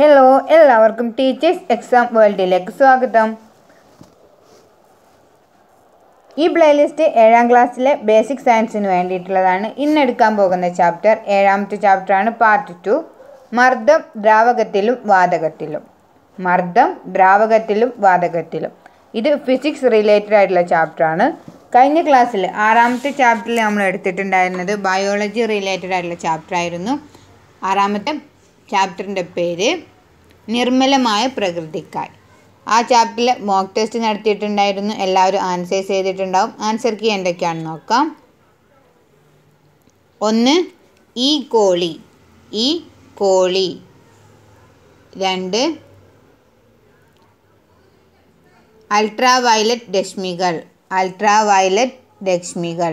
hello എല്ലാവർക്കും teachers exam വേൾഡിലേക്ക് സ്വാഗതം ഈ പ്ലേലിസ്റ്റ് ഏഴാം ക്ലാസ്സിലെ ബേസിക് സയൻസിന് വേണ്ടിയിട്ടുള്ളതാണ് ഇന്നെടുക്കാൻ പോകുന്ന ചാപ്റ്റർ ഏഴാമത്തെ ചാപ്റ്ററാണ് പാർട്ട് ടു മർദ്ദം ദ്രാവകത്തിലും വാതകത്തിലും മർദ്ദം ദ്രാവകത്തിലും വാതകത്തിലും ഇത് ഫിസിക്സ് റിലേറ്റഡ് ആയിട്ടുള്ള ചാപ്റ്ററാണ് കഴിഞ്ഞ ക്ലാസ്സിൽ ആറാമത്തെ ചാപ്റ്ററിൽ നമ്മൾ എടുത്തിട്ടുണ്ടായിരുന്നത് ബയോളജി റിലേറ്റഡ് ആയിട്ടുള്ള ചാപ്റ്റർ ആയിരുന്നു ആറാമത്തെ ചാപ്റ്ററിൻ്റെ പേര് നിർമ്മലമായ പ്രകൃതിക്കായി ആ ചാപ്റ്ററിൽ മോക്ക് ടെസ്റ്റ് നടത്തിയിട്ടുണ്ടായിരുന്നു എല്ലാവരും ആൻസേഴ്സ് ചെയ്തിട്ടുണ്ടാവും ആൻസർ കീ എന്തൊക്കെയാണെന്ന് നോക്കാം ഒന്ന് ഈ കോളി ഈ കോളി രണ്ട് അൾട്രാ വയലറ്റ് രശ്മികൾ അൾട്രാ വയലറ്റ് രശ്മികൾ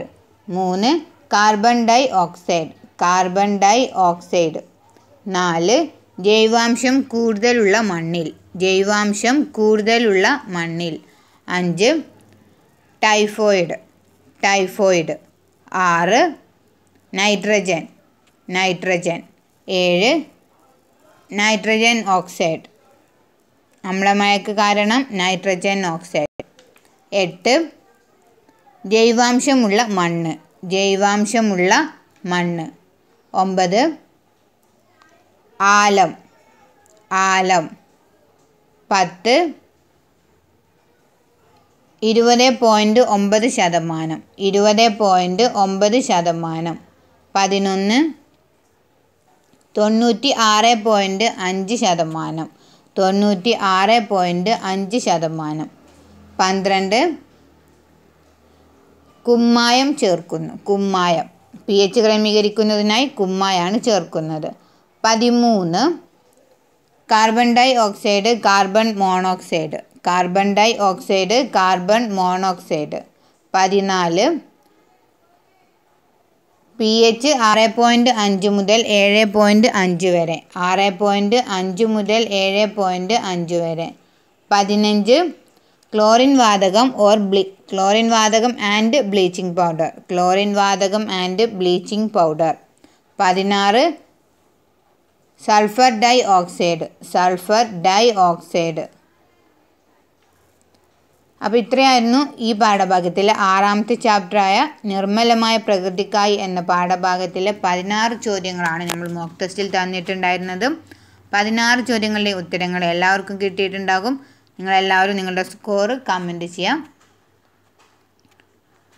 മൂന്ന് carbon dioxide carbon dioxide നാല് ജൈവാംശം കൂടുതലുള്ള മണ്ണിൽ ജൈവാംശം കൂടുതലുള്ള മണ്ണിൽ അഞ്ച് ടൈഫോയിഡ് ടൈഫോയിഡ് ആറ് നൈട്രജൻ നൈട്രജൻ ഏഴ് നൈട്രജൻ ഓക്സൈഡ് അമ്ലമയക്ക് കാരണം നൈട്രജൻ ഓക്സൈഡ് എട്ട് ജൈവാംശമുള്ള മണ്ണ് ജൈവാംശമുള്ള മണ്ണ് ഒമ്പത് ആലം ആലം പത്ത് ഇരുപത് പോയിൻറ്റ് ഒമ്പത് ശതമാനം ഇരുപത് പോയിൻറ്റ് ഒമ്പത് ശതമാനം പതിനൊന്ന് തൊണ്ണൂറ്റി ആറ് പോയിൻറ്റ് അഞ്ച് ശതമാനം തൊണ്ണൂറ്റി ആറ് പോയിൻറ്റ് അഞ്ച് ശതമാനം പന്ത്രണ്ട് കുമ്മായം ചേർക്കുന്നു കുമ്മായം പി എച്ച് ക്രമീകരിക്കുന്നതിനായി കുമ്മായാണ് ചേർക്കുന്നത് പതിമൂന്ന് carbon dioxide carbon monoxide carbon dioxide carbon monoxide പതിനാല് പി എച്ച് ആറ് പോയിൻറ്റ് അഞ്ച് മുതൽ ഏഴ് പോയിൻറ്റ് അഞ്ച് വരെ ആറ് പോയിൻറ്റ് അഞ്ച് മുതൽ ഏഴ് പോയിൻറ്റ് അഞ്ച് വരെ പതിനഞ്ച് ക്ലോറിൻ വാതകം ഓർ ബ്ലീ ക്ലോറിൻ വാതകം ആൻഡ് ബ്ലീച്ചിങ് പൗഡർ ക്ലോറിൻ വാതകം ആൻഡ് ബ്ലീച്ചിങ് പൗഡർ പതിനാറ് sulphur dioxide sulphur dioxide അപ്പോൾ ഇത്രയായിരുന്നു ഈ പാഠഭാഗത്തിലെ ആറാമത്തെ ചാപ്റ്ററായ നിർമ്മലമായ പ്രകൃതിക്കായി എന്ന പാഠഭാഗത്തിലെ പതിനാറ് ചോദ്യങ്ങളാണ് നമ്മൾ മോക്ക് ടെസ്റ്റിൽ തന്നിട്ടുണ്ടായിരുന്നത് പതിനാറ് ചോദ്യങ്ങളുടെ ഉത്തരങ്ങൾ എല്ലാവർക്കും കിട്ടിയിട്ടുണ്ടാകും നിങ്ങളെല്ലാവരും നിങ്ങളുടെ സ്കോർ കമൻറ്റ് ചെയ്യാം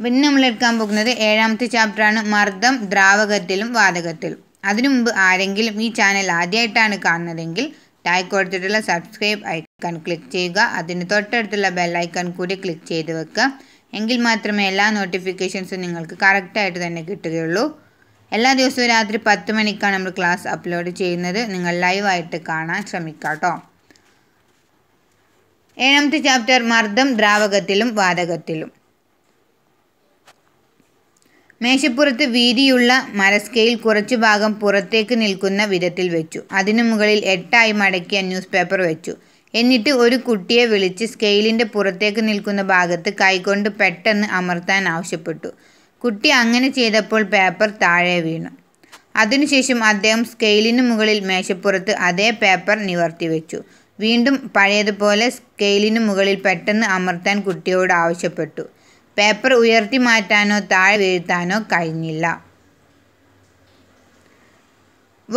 പിന്നെ നമ്മൾ എടുക്കാൻ പോകുന്നത് ഏഴാമത്തെ ചാപ്റ്ററാണ് മർദ്ദം ദ്രാവകത്തിലും വാതകത്തിലും അതിനു മുമ്പ് ആരെങ്കിലും ഈ ചാനൽ ആദ്യമായിട്ടാണ് കാണുന്നതെങ്കിൽ ടാഗ് കൊടുത്തിട്ടുള്ള സബ്സ്ക്രൈബ് ഐക്കൺ ക്ലിക്ക് ചെയ്യുക അതിന് തൊട്ടടുത്തുള്ള ബെൽ ഐക്കൺ കൂടി ക്ലിക്ക് ചെയ്ത് വെക്കുക എങ്കിൽ മാത്രമേ എല്ലാ നോട്ടിഫിക്കേഷൻസും നിങ്ങൾക്ക് കറക്റ്റായിട്ട് തന്നെ കിട്ടുകയുള്ളൂ എല്ലാ ദിവസവും രാത്രി പത്ത് മണിക്കാണ് നമ്മൾ ക്ലാസ് അപ്ലോഡ് ചെയ്യുന്നത് നിങ്ങൾ ലൈവായിട്ട് കാണാൻ ശ്രമിക്കുക കേട്ടോ ഏഴാമത്തെ ചാപ്റ്റർ മർദ്ദം ദ്രാവകത്തിലും വാതകത്തിലും മേശപ്പുറത്ത് വീതിയുള്ള മരസ്കയിൽ കുറച്ചു ഭാഗം പുറത്തേക്ക് നിൽക്കുന്ന വിധത്തിൽ വെച്ചു അതിനു മുകളിൽ എട്ടായി മടക്കിയ ന്യൂസ് പേപ്പർ വെച്ചു എന്നിട്ട് ഒരു കുട്ടിയെ വിളിച്ച് സ്കെയിലിൻ്റെ പുറത്തേക്ക് നിൽക്കുന്ന ഭാഗത്ത് കൈകൊണ്ട് പെട്ടെന്ന് അമർത്താൻ ആവശ്യപ്പെട്ടു കുട്ടി അങ്ങനെ ചെയ്തപ്പോൾ പേപ്പർ താഴെ വീണു അതിനുശേഷം അദ്ദേഹം സ്കെയിലിന് മുകളിൽ മേശപ്പുറത്ത് അതേ പേപ്പർ നിവർത്തി വെച്ചു വീണ്ടും പഴയതുപോലെ സ്കെയിലിന് മുകളിൽ പെട്ടെന്ന് അമർത്താൻ കുട്ടിയോട് ആവശ്യപ്പെട്ടു പേപ്പർ ഉയർത്തി മാറ്റാനോ താഴെ വീഴ്ത്താനോ കഴിഞ്ഞില്ല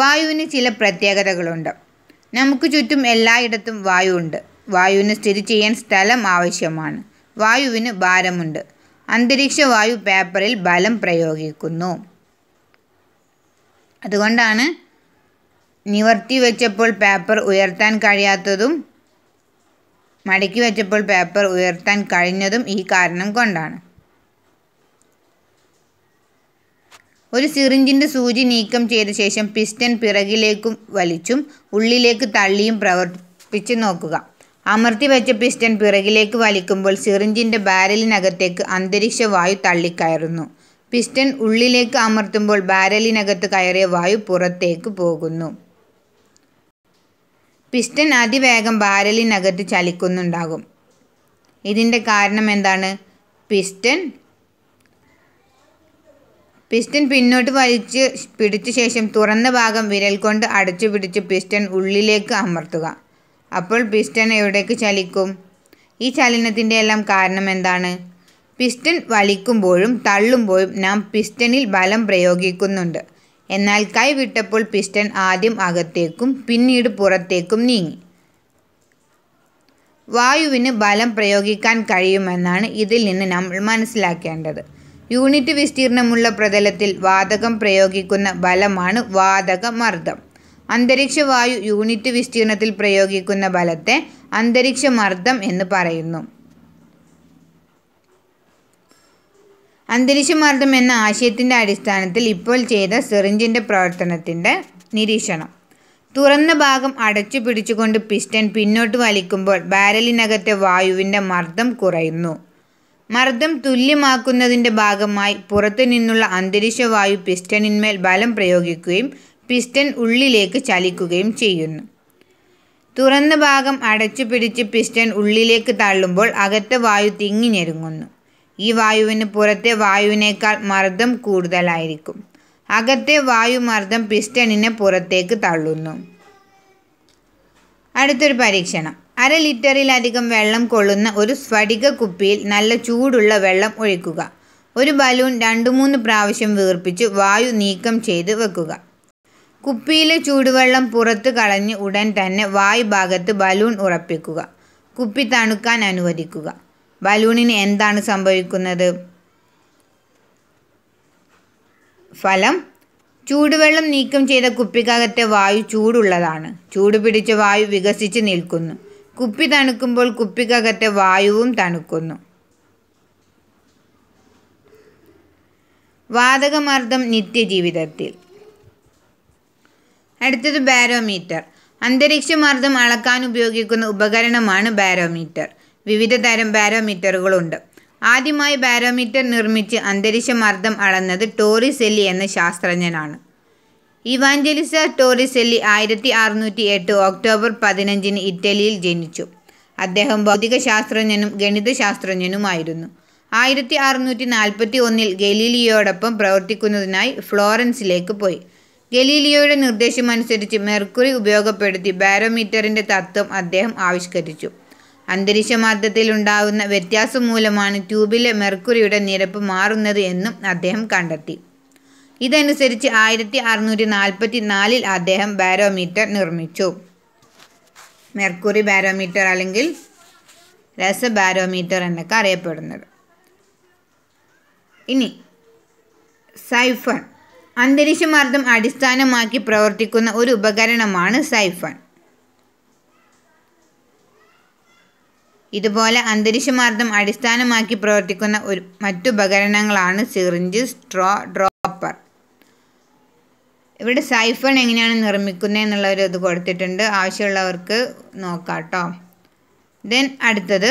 വായുവിന് ചില പ്രത്യേകതകളുണ്ട് നമുക്ക് ചുറ്റും എല്ലായിടത്തും ഉണ്ട് വായുവിന് സ്ഥിതി ചെയ്യാൻ സ്ഥലം ആവശ്യമാണ് വായുവിന് ഭാരമുണ്ട് അന്തരീക്ഷ വായു പേപ്പറിൽ ബലം പ്രയോഗിക്കുന്നു അതുകൊണ്ടാണ് നിവർത്തി വെച്ചപ്പോൾ പേപ്പർ ഉയർത്താൻ കഴിയാത്തതും മടക്കി വെച്ചപ്പോൾ പേപ്പർ ഉയർത്താൻ കഴിഞ്ഞതും ഈ കാരണം കൊണ്ടാണ് ഒരു സിറിഞ്ചിൻ്റെ സൂചി നീക്കം ചെയ്ത ശേഷം പിസ്റ്റൺ പിറകിലേക്കും വലിച്ചും ഉള്ളിലേക്ക് തള്ളിയും പ്രവർത്തിച്ച് നോക്കുക അമർത്തി വെച്ച പിസ്റ്റൺ പിറകിലേക്ക് വലിക്കുമ്പോൾ സിറിഞ്ചിൻ്റെ ബാരലിനകത്തേക്ക് അന്തരീക്ഷ വായു തള്ളിക്കയറുന്നു പിസ്റ്റൺ ഉള്ളിലേക്ക് അമർത്തുമ്പോൾ ബാരലിനകത്ത് കയറിയ വായു പുറത്തേക്ക് പോകുന്നു പിസ്റ്റൺ അതിവേഗം ബാരലിനകത്ത് ചലിക്കുന്നുണ്ടാകും ഇതിൻ്റെ കാരണം എന്താണ് പിസ്റ്റൺ പിസ്റ്റൺ പിന്നോട്ട് വലിച്ച് പിടിച്ച ശേഷം തുറന്ന ഭാഗം വിരൽ കൊണ്ട് അടച്ചു പിടിച്ച് പിസ്റ്റൺ ഉള്ളിലേക്ക് അമർത്തുക അപ്പോൾ പിസ്റ്റൺ എവിടേക്ക് ചലിക്കും ഈ ചലനത്തിൻ്റെ എല്ലാം കാരണം എന്താണ് പിസ്റ്റൺ വലിക്കുമ്പോഴും തള്ളുമ്പോഴും നാം പിസ്റ്റണിൽ ബലം പ്രയോഗിക്കുന്നുണ്ട് എന്നാൽ കൈവിട്ടപ്പോൾ പിസ്റ്റൺ ആദ്യം അകത്തേക്കും പിന്നീട് പുറത്തേക്കും നീങ്ങി വായുവിന് ബലം പ്രയോഗിക്കാൻ കഴിയുമെന്നാണ് ഇതിൽ നിന്ന് നമ്മൾ മനസ്സിലാക്കേണ്ടത് യൂണിറ്റ് വിസ്തീർണമുള്ള പ്രതലത്തിൽ വാതകം പ്രയോഗിക്കുന്ന ബലമാണ് വാതക മർദ്ദം അന്തരീക്ഷവായു യൂണിറ്റ് വിസ്തീർണത്തിൽ പ്രയോഗിക്കുന്ന ബലത്തെ അന്തരീക്ഷമർദ്ദം എന്ന് പറയുന്നു അന്തരീക്ഷമർദ്ദം എന്ന ആശയത്തിൻ്റെ അടിസ്ഥാനത്തിൽ ഇപ്പോൾ ചെയ്ത സിറിഞ്ചിൻ്റെ പ്രവർത്തനത്തിൻ്റെ നിരീക്ഷണം തുറന്ന ഭാഗം അടച്ചു പിടിച്ചുകൊണ്ട് പിസ്റ്റൺ പിന്നോട്ട് വലിക്കുമ്പോൾ ബാരലിനകത്തെ വായുവിൻ്റെ മർദ്ദം കുറയുന്നു മർദ്ദം തുല്യമാക്കുന്നതിൻ്റെ ഭാഗമായി പുറത്തു നിന്നുള്ള അന്തരീക്ഷ വായു പിസ്റ്റണിന്മേൽ ബലം പ്രയോഗിക്കുകയും പിസ്റ്റൺ ഉള്ളിലേക്ക് ചലിക്കുകയും ചെയ്യുന്നു തുറന്ന ഭാഗം അടച്ചു പിടിച്ച് പിസ്റ്റൺ ഉള്ളിലേക്ക് തള്ളുമ്പോൾ അകത്തെ വായു തിങ്ങി ഞെരുങ്ങുന്നു ഈ വായുവിന് പുറത്തെ വായുവിനേക്കാൾ മർദ്ദം കൂടുതലായിരിക്കും അകത്തെ വായുമർദ്ദം പിസ്റ്റണിനെ പുറത്തേക്ക് തള്ളുന്നു അടുത്തൊരു പരീക്ഷണം അര ലിറ്ററിലധികം വെള്ളം കൊള്ളുന്ന ഒരു സ്ഫടിക കുപ്പിയിൽ നല്ല ചൂടുള്ള വെള്ളം ഒഴിക്കുക ഒരു ബലൂൺ രണ്ടു മൂന്ന് പ്രാവശ്യം വീർപ്പിച്ച് വായു നീക്കം ചെയ്ത് വെക്കുക കുപ്പിയിലെ ചൂടുവെള്ളം പുറത്ത് കളഞ്ഞ് ഉടൻ തന്നെ വായു ഭാഗത്ത് ബലൂൺ ഉറപ്പിക്കുക കുപ്പി തണുക്കാൻ അനുവദിക്കുക ബലൂണിന് എന്താണ് സംഭവിക്കുന്നത് ഫലം ചൂടുവെള്ളം നീക്കം ചെയ്ത കുപ്പിക്കകത്തെ വായു ചൂടുള്ളതാണ് ചൂട് പിടിച്ച വായു വികസിച്ച് നിൽക്കുന്നു കുപ്പി തണുക്കുമ്പോൾ കുപ്പിക്കകത്തെ വായുവും തണുക്കുന്നു വാതകമർദ്ദം നിത്യജീവിതത്തിൽ അടുത്തത് ബാരോമീറ്റർ അന്തരീക്ഷമർദ്ദം അളക്കാൻ ഉപയോഗിക്കുന്ന ഉപകരണമാണ് ബാരോമീറ്റർ വിവിധ തരം ബാരോമീറ്ററുകളുണ്ട് ആദ്യമായി ബാരോമീറ്റർ നിർമ്മിച്ച് അന്തരീക്ഷ മർദ്ദം അളന്നത് ടോറിസെല്ലി എന്ന ശാസ്ത്രജ്ഞനാണ് ഇവാഞ്ചലിസ ടോറിസെല്ലി ആയിരത്തി അറുന്നൂറ്റി എട്ട് ഒക്ടോബർ പതിനഞ്ചിന് ഇറ്റലിയിൽ ജനിച്ചു അദ്ദേഹം ഗണിത ശാസ്ത്രജ്ഞനുമായിരുന്നു ആയിരത്തി അറുന്നൂറ്റി നാൽപ്പത്തി ഒന്നിൽ ഗലീലിയോടൊപ്പം പ്രവർത്തിക്കുന്നതിനായി ഫ്ലോറൻസിലേക്ക് പോയി ഗലീലിയോയുടെ നിർദ്ദേശമനുസരിച്ച് മെർക്കുറി ഉപയോഗപ്പെടുത്തി ബാരോമീറ്ററിൻ്റെ തത്വം അദ്ദേഹം ആവിഷ്കരിച്ചു ഉണ്ടാകുന്ന വ്യത്യാസം മൂലമാണ് ട്യൂബിലെ മെർക്കുറിയുടെ നിരപ്പ് മാറുന്നത് എന്നും അദ്ദേഹം കണ്ടെത്തി ഇതനുസരിച്ച് ആയിരത്തി അറുന്നൂറ്റി നാൽപ്പത്തി നാലിൽ അദ്ദേഹം ബാരോമീറ്റർ നിർമ്മിച്ചു മെർക്കുറി ബാരോമീറ്റർ അല്ലെങ്കിൽ രസ ബാരോമീറ്റർ എന്നൊക്കെ അറിയപ്പെടുന്നത് ഇനി സൈഫൺ അന്തരീക്ഷമർദ്ദം അടിസ്ഥാനമാക്കി പ്രവർത്തിക്കുന്ന ഒരു ഉപകരണമാണ് സൈഫൺ ഇതുപോലെ അന്തരീക്ഷമാർദ്ദം അടിസ്ഥാനമാക്കി പ്രവർത്തിക്കുന്ന ഒരു മറ്റുപകരണങ്ങളാണ് സിറിഞ്ച് സ്ട്രോ ഡ്രോപ്പർ ഇവിടെ സൈഫൺ എങ്ങനെയാണ് നിർമ്മിക്കുന്നത് എന്നുള്ളൊരു ഇത് കൊടുത്തിട്ടുണ്ട് ആവശ്യമുള്ളവർക്ക് നോക്കാം കേട്ടോ ദെൻ അടുത്തത്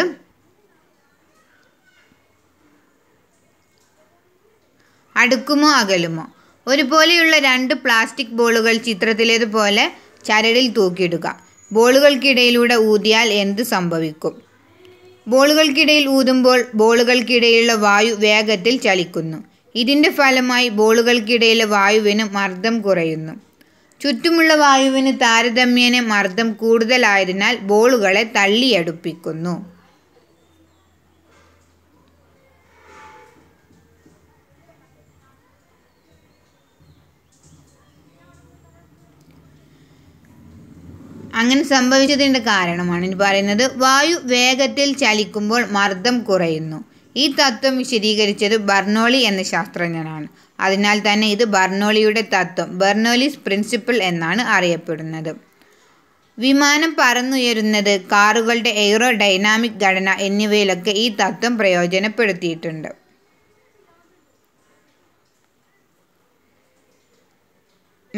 അടുക്കുമോ അകലുമോ ഒരുപോലെയുള്ള രണ്ട് പ്ലാസ്റ്റിക് ബോളുകൾ ചിത്രത്തിലേതുപോലെ ചരടിൽ തൂക്കിയിടുക ബോളുകൾക്കിടയിലൂടെ ഊതിയാൽ എന്ത് സംഭവിക്കും ബോളുകൾക്കിടയിൽ ഊതുമ്പോൾ ബോളുകൾക്കിടയിലുള്ള വായു വേഗത്തിൽ ചലിക്കുന്നു ഇതിൻ്റെ ഫലമായി ബോളുകൾക്കിടയിലെ വായുവിന് മർദ്ദം കുറയുന്നു ചുറ്റുമുള്ള വായുവിന് താരതമ്യേന മർദ്ദം കൂടുതലായതിനാൽ ബോളുകളെ തള്ളിയടുപ്പിക്കുന്നു അങ്ങനെ സംഭവിച്ചതിൻ്റെ കാരണമാണ് ഇനി പറയുന്നത് വായു വേഗത്തിൽ ചലിക്കുമ്പോൾ മർദ്ദം കുറയുന്നു ഈ തത്വം വിശദീകരിച്ചത് ബർണോളി എന്ന ശാസ്ത്രജ്ഞനാണ് അതിനാൽ തന്നെ ഇത് ബർണോളിയുടെ തത്വം ബർണോലിസ് പ്രിൻസിപ്പിൾ എന്നാണ് അറിയപ്പെടുന്നത് വിമാനം പറന്നുയരുന്നത് കാറുകളുടെ എയ്റോ ഡൈനാമിക് ഘടന എന്നിവയിലൊക്കെ ഈ തത്വം പ്രയോജനപ്പെടുത്തിയിട്ടുണ്ട്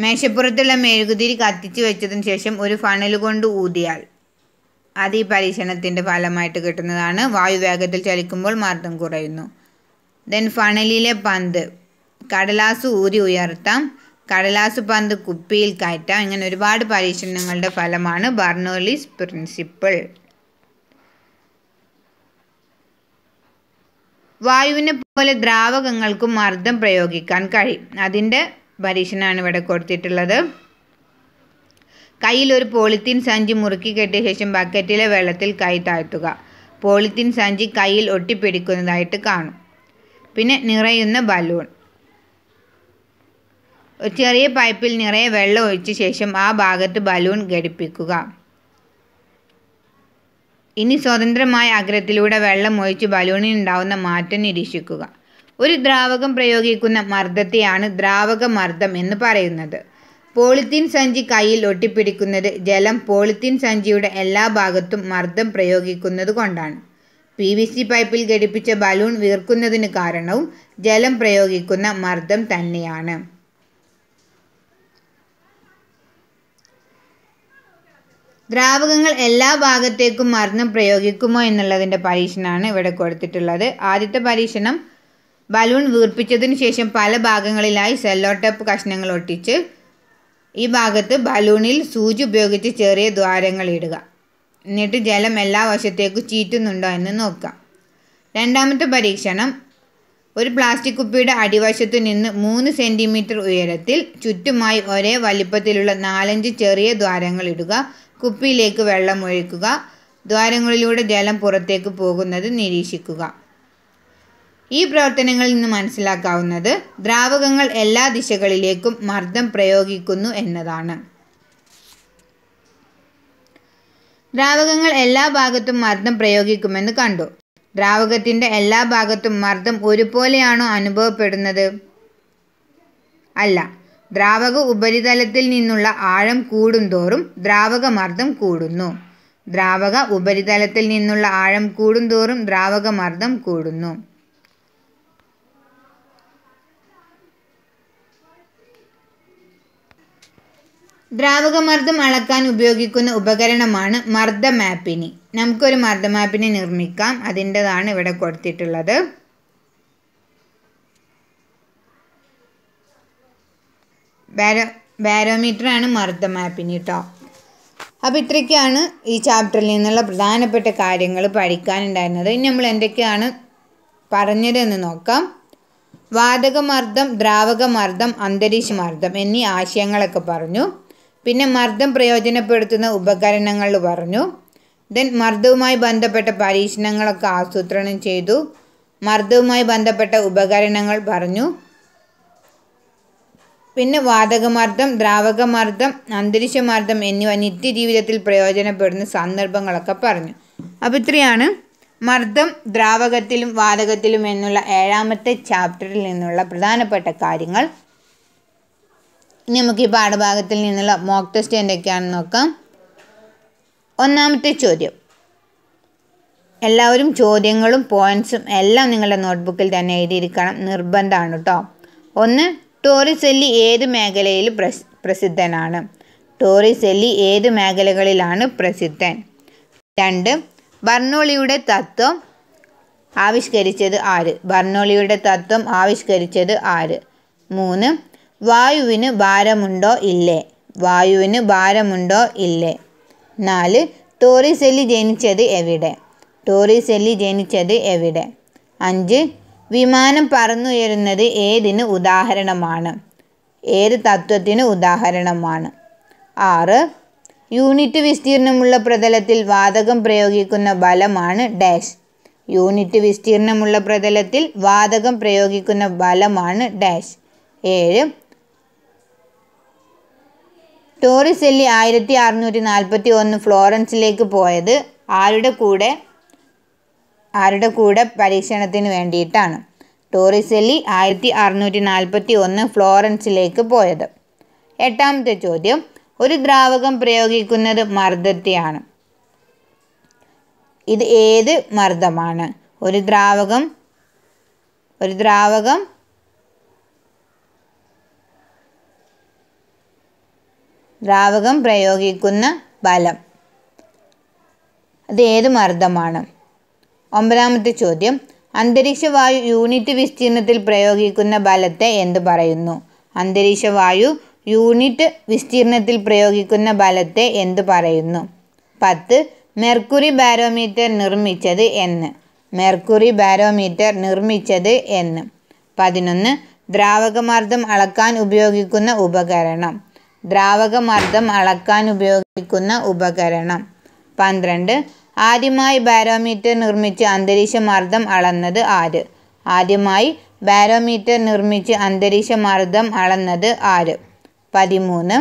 മേശപ്പുറത്തുള്ള മെഴുകുതിരി കത്തിച്ചു വെച്ചതിന് ശേഷം ഒരു ഫണൽ കൊണ്ട് ഊതിയാൽ അത് ഈ പരീക്ഷണത്തിൻ്റെ ഫലമായിട്ട് കിട്ടുന്നതാണ് വായുവേഗത്തിൽ ചലിക്കുമ്പോൾ മർദ്ദം കുറയുന്നു ദെൻ ഫണലിലെ പന്ത് കടലാസ് ഊരി ഉയർത്താം കടലാസ് പന്ത് കുപ്പിയിൽ കയറ്റാം ഇങ്ങനെ ഒരുപാട് പരീക്ഷണങ്ങളുടെ ഫലമാണ് ബർണോലിസ് പ്രിൻസിപ്പിൾ വായുവിനെ പോലെ ദ്രാവകങ്ങൾക്കും മർദ്ദം പ്രയോഗിക്കാൻ കഴിയും അതിൻ്റെ പരീക്ഷണമാണ് ഇവിടെ കൊടുത്തിട്ടുള്ളത് കയ്യിൽ ഒരു പോളിത്തീൻ സഞ്ചി മുറുക്കി കെട്ടിയ ശേഷം ബക്കറ്റിലെ വെള്ളത്തിൽ കൈ താഴ്ത്തുക പോളിത്തീൻ സഞ്ചി കയ്യിൽ ഒട്ടിപ്പിടിക്കുന്നതായിട്ട് കാണും പിന്നെ നിറയുന്ന ബലൂൺ ഒരു ചെറിയ പൈപ്പിൽ നിറയെ വെള്ളം ഒഴിച്ച ശേഷം ആ ഭാഗത്ത് ബലൂൺ ഘടിപ്പിക്കുക ഇനി സ്വതന്ത്രമായ അഗ്രത്തിലൂടെ വെള്ളം ഒഴിച്ച് ബലൂണിനുണ്ടാവുന്ന മാറ്റം നിരീക്ഷിക്കുക ഒരു ദ്രാവകം പ്രയോഗിക്കുന്ന മർദ്ദത്തെയാണ് ദ്രാവക മർദ്ദം എന്ന് പറയുന്നത് പോളിത്തീൻ സഞ്ചി കയ്യിൽ ഒട്ടിപ്പിടിക്കുന്നത് ജലം പോളിത്തീൻ സഞ്ചിയുടെ എല്ലാ ഭാഗത്തും മർദ്ദം പ്രയോഗിക്കുന്നത് കൊണ്ടാണ് പി വി സി പൈപ്പിൽ ഘടിപ്പിച്ച ബലൂൺ വീർക്കുന്നതിന് കാരണവും ജലം പ്രയോഗിക്കുന്ന മർദ്ദം തന്നെയാണ് ദ്രാവകങ്ങൾ എല്ലാ ഭാഗത്തേക്കും മർദ്ദം പ്രയോഗിക്കുമോ എന്നുള്ളതിൻ്റെ പരീക്ഷണമാണ് ഇവിടെ കൊടുത്തിട്ടുള്ളത് ആദ്യത്തെ പരീക്ഷണം ബലൂൺ വീർപ്പിച്ചതിന് ശേഷം പല ഭാഗങ്ങളിലായി സെല്ലോ ടേപ്പ് കഷ്ണങ്ങൾ ഒട്ടിച്ച് ഈ ഭാഗത്ത് ബലൂണിൽ സൂചി ഉപയോഗിച്ച് ചെറിയ ദ്വാരങ്ങൾ ഇടുക എന്നിട്ട് ജലം എല്ലാ വശത്തേക്കും ചീറ്റുന്നുണ്ടോ എന്ന് നോക്കാം രണ്ടാമത്തെ പരീക്ഷണം ഒരു പ്ലാസ്റ്റിക് കുപ്പിയുടെ അടിവശത്തു നിന്ന് മൂന്ന് സെൻറ്റിമീറ്റർ ഉയരത്തിൽ ചുറ്റുമായി ഒരേ വലിപ്പത്തിലുള്ള നാലഞ്ച് ചെറിയ ദ്വാരങ്ങൾ ഇടുക കുപ്പിയിലേക്ക് വെള്ളം ഒഴിക്കുക ദ്വാരങ്ങളിലൂടെ ജലം പുറത്തേക്ക് പോകുന്നത് നിരീക്ഷിക്കുക ഈ പ്രവർത്തനങ്ങളിൽ നിന്ന് മനസ്സിലാക്കാവുന്നത് ദ്രാവകങ്ങൾ എല്ലാ ദിശകളിലേക്കും മർദ്ദം പ്രയോഗിക്കുന്നു എന്നതാണ് ദ്രാവകങ്ങൾ എല്ലാ ഭാഗത്തും മർദ്ദം പ്രയോഗിക്കുമെന്ന് കണ്ടു ദ്രാവകത്തിൻ്റെ എല്ലാ ഭാഗത്തും മർദ്ദം ഒരുപോലെയാണോ അനുഭവപ്പെടുന്നത് അല്ല ദ്രാവക ഉപരിതലത്തിൽ നിന്നുള്ള ആഴം കൂടുന്തോറും ദ്രാവക മർദ്ദം കൂടുന്നു ദ്രാവക ഉപരിതലത്തിൽ നിന്നുള്ള ആഴം കൂടുന്തോറും ദ്രാവക മർദ്ദം കൂടുന്നു ദ്രാവകമർദ്ദം അളക്കാൻ ഉപയോഗിക്കുന്ന ഉപകരണമാണ് മർദ്ദ മാപ്പിനി നമുക്കൊരു മർദ്ദ മാപ്പിനി നിർമ്മിക്കാം അതിൻ്റെതാണ് ഇവിടെ കൊടുത്തിട്ടുള്ളത് ബാരോ ബാരോമീറ്ററാണ് മർദ്ദ മാപ്പിനി കേട്ടോ അപ്പോൾ ഇത്രയ്ക്കാണ് ഈ ചാപ്റ്ററിൽ നിന്നുള്ള പ്രധാനപ്പെട്ട കാര്യങ്ങൾ പഠിക്കാനുണ്ടായിരുന്നത് ഇനി നമ്മൾ എന്തൊക്കെയാണ് പറഞ്ഞതെന്ന് നോക്കാം വാതകമർദ്ദം ദ്രാവകമർദ്ദം അന്തരീക്ഷമർദ്ദം എന്നീ ആശയങ്ങളൊക്കെ പറഞ്ഞു പിന്നെ മർദ്ദം പ്രയോജനപ്പെടുത്തുന്ന ഉപകരണങ്ങൾ പറഞ്ഞു ദെൻ മർദ്ദവുമായി ബന്ധപ്പെട്ട പരീക്ഷണങ്ങളൊക്കെ ആസൂത്രണം ചെയ്തു മർദ്ദവുമായി ബന്ധപ്പെട്ട ഉപകരണങ്ങൾ പറഞ്ഞു പിന്നെ വാതകമർദ്ദം ദ്രാവകമർദ്ദം അന്തരീക്ഷമർദ്ദം എന്നിവ നിത്യജീവിതത്തിൽ പ്രയോജനപ്പെടുന്ന സന്ദർഭങ്ങളൊക്കെ പറഞ്ഞു അപ്പോൾ ഇത്രയാണ് മർദ്ദം ദ്രാവകത്തിലും വാതകത്തിലും എന്നുള്ള ഏഴാമത്തെ ചാപ്റ്ററിൽ നിന്നുള്ള പ്രധാനപ്പെട്ട കാര്യങ്ങൾ ഇനി നമുക്ക് ഈ പാഠഭാഗത്തിൽ നിന്നുള്ള മോക്ക് ടെസ്റ്റ് എന്തൊക്കെയാണെന്ന് നോക്കാം ഒന്നാമത്തെ ചോദ്യം എല്ലാവരും ചോദ്യങ്ങളും പോയിൻസും എല്ലാം നിങ്ങളുടെ നോട്ട്ബുക്കിൽ തന്നെ എഴുതിയിരിക്കണം നിർബന്ധമാണ് കേട്ടോ ഒന്ന് ടോറിസെല്ലി ഏത് മേഖലയിൽ പ്രസിദ്ധനാണ് ടോറിസെല്ലി ഏത് മേഖലകളിലാണ് പ്രസിദ്ധൻ രണ്ട് ബർണോളിയുടെ തത്വം ആവിഷ്കരിച്ചത് ആര് ബർണോളിയുടെ തത്വം ആവിഷ്കരിച്ചത് ആര് മൂന്ന് വായുവിന് ഭാരമുണ്ടോ ഇല്ലേ വായുവിന് ഭാരമുണ്ടോ ഇല്ലേ നാല് ടോറിസെല്ലി ജനിച്ചത് എവിടെ ടോറിസെല്ലി ജനിച്ചത് എവിടെ അഞ്ച് വിമാനം പറന്നുയരുന്നത് ഏതിന് ഉദാഹരണമാണ് ഏത് തത്വത്തിന് ഉദാഹരണമാണ് ആറ് യൂണിറ്റ് വിസ്തീർണമുള്ള പ്രതലത്തിൽ വാതകം പ്രയോഗിക്കുന്ന ബലമാണ് ഡാഷ് യൂണിറ്റ് വിസ്തീർണമുള്ള പ്രതലത്തിൽ വാതകം പ്രയോഗിക്കുന്ന ബലമാണ് ഡാഷ് ഏഴ് ടോറിസെല്ലി ആയിരത്തി അറുന്നൂറ്റി നാൽപ്പത്തി ഒന്ന് ഫ്ലോറൻസിലേക്ക് പോയത് ആരുടെ കൂടെ ആരുടെ കൂടെ പരീക്ഷണത്തിന് വേണ്ടിയിട്ടാണ് ടോറിസെല്ലി ആയിരത്തി അറുന്നൂറ്റി നാൽപ്പത്തി ഒന്ന് ഫ്ലോറൻസിലേക്ക് പോയത് എട്ടാമത്തെ ചോദ്യം ഒരു ദ്രാവകം പ്രയോഗിക്കുന്നത് മർദ്ദത്തെയാണ് ഇത് ഏത് മർദ്ദമാണ് ഒരു ദ്രാവകം ഒരു ദ്രാവകം ദ്രാവകം പ്രയോഗിക്കുന്ന ബലം അത് ഏത് മർദ്ദമാണ് ഒമ്പതാമത്തെ ചോദ്യം അന്തരീക്ഷവായു യൂണിറ്റ് വിസ്തീർണത്തിൽ പ്രയോഗിക്കുന്ന ബലത്തെ എന്ത് പറയുന്നു അന്തരീക്ഷവായു യൂണിറ്റ് വിസ്തീർണത്തിൽ പ്രയോഗിക്കുന്ന ബലത്തെ എന്ത് പറയുന്നു പത്ത് മെർക്കുറി ബാരോമീറ്റർ നിർമ്മിച്ചത് എന്ന് മെർക്കുറി ബാരോമീറ്റർ നിർമ്മിച്ചത് എന്ന് പതിനൊന്ന് ദ്രാവകമർദ്ദം അളക്കാൻ ഉപയോഗിക്കുന്ന ഉപകരണം ദ്രാവകമർദ്ദം അളക്കാൻ ഉപയോഗിക്കുന്ന ഉപകരണം പന്ത്രണ്ട് ആദ്യമായി ബാരോമീറ്റർ നിർമ്മിച്ച് അന്തരീക്ഷ മർദ്ദം അളന്നത് ആര് ആദ്യമായി ബാരോമീറ്റർ നിർമ്മിച്ച് അന്തരീക്ഷ മർദ്ദം അളന്നത് ആര് പതിമൂന്ന്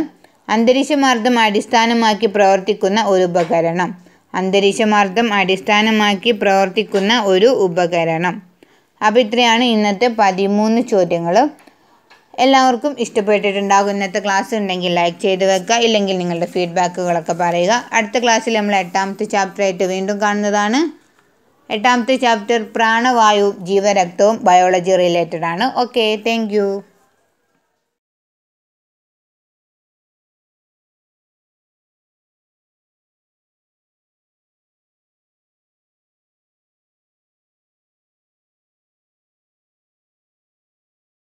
അന്തരീക്ഷ മർദ്ദം അടിസ്ഥാനമാക്കി പ്രവർത്തിക്കുന്ന ഒരു ഉപകരണം അന്തരീക്ഷ മർദ്ദം അടിസ്ഥാനമാക്കി പ്രവർത്തിക്കുന്ന ഒരു ഉപകരണം അപ്പോൾ ഇത്രയാണ് ഇന്നത്തെ പതിമൂന്ന് ചോദ്യങ്ങൾ എല്ലാവർക്കും ഇഷ്ടപ്പെട്ടിട്ടുണ്ടാകും ഇന്നത്തെ ക്ലാസ് ഉണ്ടെങ്കിൽ ലൈക്ക് ചെയ്ത് വെക്കുക ഇല്ലെങ്കിൽ നിങ്ങളുടെ ഫീഡ്ബാക്കുകളൊക്കെ പറയുക അടുത്ത ക്ലാസ്സിൽ നമ്മൾ എട്ടാമത്തെ ചാപ്റ്ററായിട്ട് വീണ്ടും കാണുന്നതാണ് എട്ടാമത്തെ ചാപ്റ്റർ പ്രാണവായു ജീവരക്തവും ബയോളജി റിലേറ്റഡ് ആണ് ഓക്കെ താങ്ക്